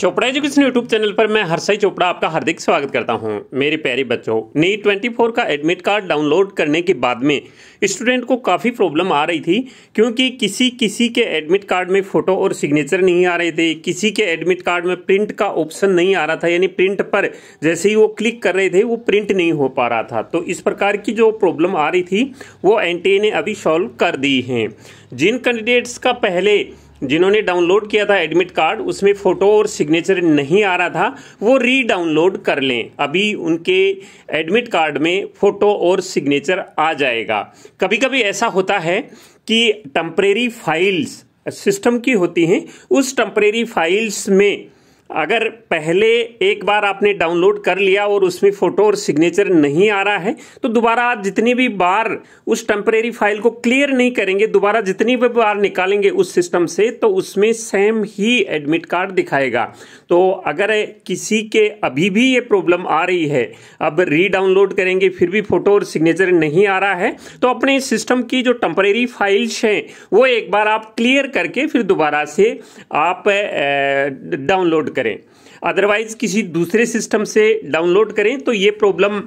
Chopra education YouTube channel पर मैं हर्षय चोपड़ा आपका हार्दिक स्वागत करता हूं मेरे प्यारे बच्चों ट्वेंटी 24 का एडमिट कार्ड डाउनलोड करने के बाद में स्टूडेंट को काफ़ी प्रॉब्लम आ रही थी क्योंकि किसी किसी के एडमिट कार्ड में फ़ोटो और सिग्नेचर नहीं आ रहे थे किसी के एडमिट कार्ड में प्रिंट का ऑप्शन नहीं आ रहा था यानी प्रिंट पर जैसे ही वो क्लिक कर रहे थे वो प्रिंट नहीं हो पा रहा था तो इस प्रकार की जो प्रॉब्लम आ रही थी वो एन ने अभी सॉल्व कर दी है जिन कैंडिडेट्स का पहले जिन्होंने डाउनलोड किया था एडमिट कार्ड उसमें फ़ोटो और सिग्नेचर नहीं आ रहा था वो री डाउनलोड कर लें अभी उनके एडमिट कार्ड में फ़ोटो और सिग्नेचर आ जाएगा कभी कभी ऐसा होता है कि टम्परेरी फाइल्स सिस्टम की होती हैं उस टम्परेरी फाइल्स में अगर पहले एक बार आपने डाउनलोड कर लिया और उसमें फ़ोटो और सिग्नेचर नहीं आ रहा है तो दोबारा आप जितनी भी बार उस टेम्परेरी फाइल को क्लियर नहीं करेंगे दोबारा जितनी भी बार निकालेंगे उस सिस्टम से तो उसमें सेम ही एडमिट कार्ड दिखाएगा तो अगर किसी के अभी भी ये प्रॉब्लम आ रही है अब रीडाउनलोड करेंगे फिर भी फ़ोटो और सिग्नेचर नहीं आ रहा है तो अपने सिस्टम की जो टेम्परेरी फाइल्स हैं वो एक बार आप क्लियर करके फिर दोबारा से आप डाउनलोड करें अदरवाइज किसी दूसरे सिस्टम से डाउनलोड करें तो ये प्रॉब्लम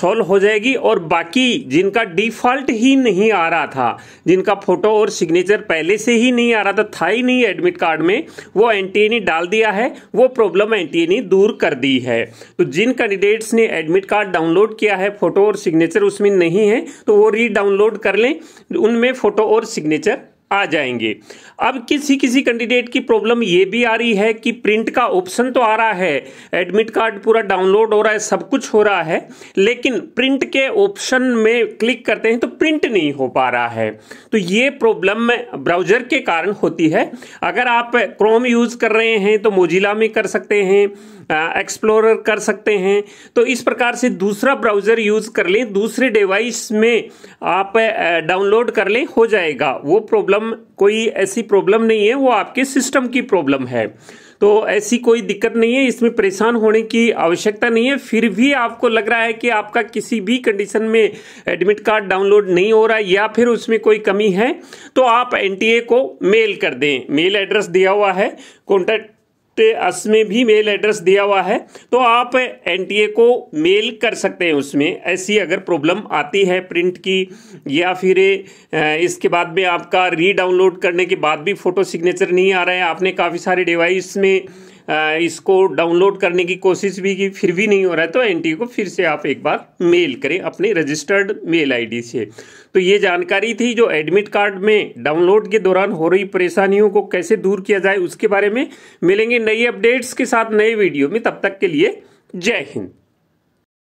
सॉल्व हो जाएगी और बाकी जिनका डिफ़ॉल्ट ही नहीं आ रहा था जिनका फ़ोटो और सिग्नेचर पहले से ही नहीं आ रहा था था ही नहीं एडमिट कार्ड में वो एन डाल दिया है वो प्रॉब्लम एन दूर कर दी है तो जिन कैंडिडेट्स ने एडमिट कार्ड डाउनलोड किया है फ़ोटो और सिग्नेचर उसमें नहीं है तो वो री डाउनलोड कर लें उनमें फ़ोटो और सिग्नेचर आ जाएंगे अब किसी किसी कैंडिडेट की प्रॉब्लम ये भी आ रही है कि प्रिंट का ऑप्शन तो आ रहा है एडमिट कार्ड पूरा डाउनलोड हो रहा है सब कुछ हो रहा है लेकिन प्रिंट के ऑप्शन में क्लिक करते हैं तो प्रिंट नहीं हो पा रहा है तो ये प्रॉब्लम ब्राउजर के कारण होती है अगर आप क्रोम यूज़ कर रहे हैं तो मोजिला में कर सकते हैं एक्सप्लोरर कर सकते हैं तो इस प्रकार से दूसरा ब्राउज़र यूज़ कर लें दूसरे डिवाइस में आप डाउनलोड कर लें हो जाएगा वो प्रॉब्लम प्रॉब्लम कोई ऐसी प्रॉब्लम नहीं है वो आपके सिस्टम की प्रॉब्लम है तो ऐसी कोई दिक्कत नहीं है इसमें परेशान होने की आवश्यकता नहीं है फिर भी आपको लग रहा है कि आपका किसी भी कंडीशन में एडमिट कार्ड डाउनलोड नहीं हो रहा या फिर उसमें कोई कमी है तो आप एनटीए को मेल कर दें मेल एड्रेस दिया हुआ है कॉन्टैक्ट उसमें भी मेल एड्रेस दिया हुआ है तो आप एनटीए को मेल कर सकते हैं उसमें ऐसी अगर प्रॉब्लम आती है प्रिंट की या फिर इसके बाद में आपका री डाउनलोड करने के बाद भी फ़ोटो सिग्नेचर नहीं आ रहा है आपने काफ़ी सारे डिवाइस में इसको डाउनलोड करने की कोशिश भी की फिर भी नहीं हो रहा है तो एन को फिर से आप एक बार मेल करें अपने रजिस्टर्ड मेल आईडी से तो ये जानकारी थी जो एडमिट कार्ड में डाउनलोड के दौरान हो रही परेशानियों को कैसे दूर किया जाए उसके बारे में मिलेंगे नई अपडेट्स के साथ नए वीडियो में तब तक के लिए जय हिंद